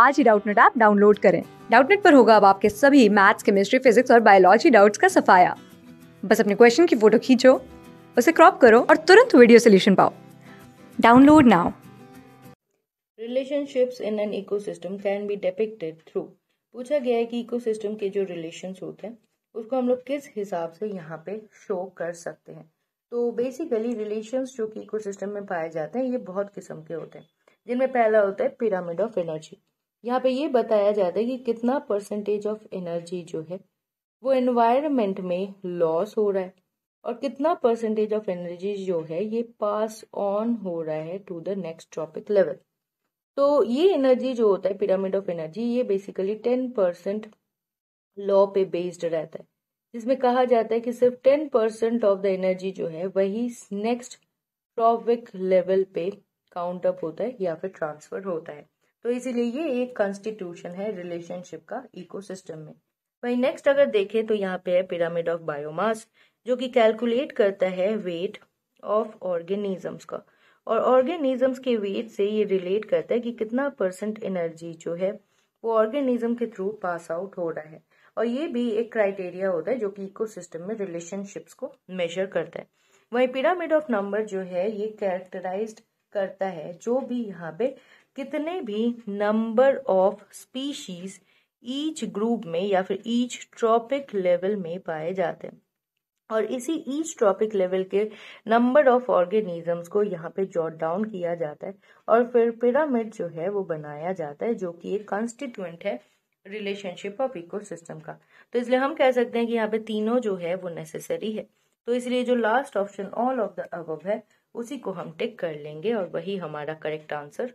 आज ही Doubtnut app download करें डाउटनेट पर होगा अब आपके सभी मैथ्स केमिस्ट्री फिजिक्स और बायोलॉजी डाउट्स का सफाया बस अपने क्वेश्चन की फोटो खींचो उसे क्रॉप करो और तुरंत वीडियो सोल्यूशन पाओ download now relationships in an ecosystem can be depicted through पूछा गया है कि इकोसिस्टम के जो रिलेशंस होते हैं उसको हम लोग किस हिसाब से यहाँ पे शो कर सकते हैं तो बेसिकली रिलेशंस जो कि इकोसिस्टम में पाए जाते हैं ये बहुत किस्म के होते हैं जिनमें पहला होता है पिरामिड ऑफ एनर्जी यहाँ पे ये बताया जाता है कि कितना परसेंटेज ऑफ एनर्जी जो है वो एनवायरमेंट में लॉस हो रहा है और कितना परसेंटेज ऑफ एनर्जी जो है ये पास ऑन हो रहा है to the next trophic level तो ये एनर्जी जो होता है पिरामिड ऑफ एनर्जी ये बेसिकली टेन परसेंट लॉ पे बेस्ड रहता है जिसमें कहा जाता है कि सिर्फ ten percent of the energy जो है वही नेक्स्ट ट्रॉपिक लेवल पे काउंट अप होता है या फिर ट्रांसफर होता है तो इसीलिए ये एक कॉन्स्टिट्यूशन है रिलेशनशिप का इकोसिस्टम में वही नेक्स्ट अगर देखें तो यहाँ पे है पिरामिड ऑफ बायोमास जो कि कैलकुलेट करता है वेट ऑफ ऑर्गेनिजम्स का और ऑर्गेनिजम्स के वेट से ये रिलेट करता है कि कितना परसेंट एनर्जी जो है वो ऑर्गेनिज्म के थ्रू पास आउट हो रहा है और ये भी एक क्राइटेरिया होता है जो कि इकोसिस्टम में रिलेशनशिप्स को मेजर करता है वही पिरामिड ऑफ नंबर जो है ये कैरेक्टराइज करता है जो भी यहाँ पे कितने भी number of species each group में या फिर ईच ट्रॉपिक लेवल में पाए जाते हैं और इसी ईच ट्रॉपिक लेवल के नंबर ऑफ ऑर्गेनिजम्स को यहाँ पे जॉट डाउन किया जाता है और फिर पिरामिड जो है वो बनाया जाता है जो कि एक कॉन्स्टिट्यूंट है रिलेशनशिप ऑफ इकोसिस्टम का तो इसलिए हम कह सकते हैं कि यहाँ पे तीनों जो है वो नेसेसरी है तो इसलिए जो last option all of the अब है उसी को हम टिक कर लेंगे और वही हमारा करेक्ट आंसर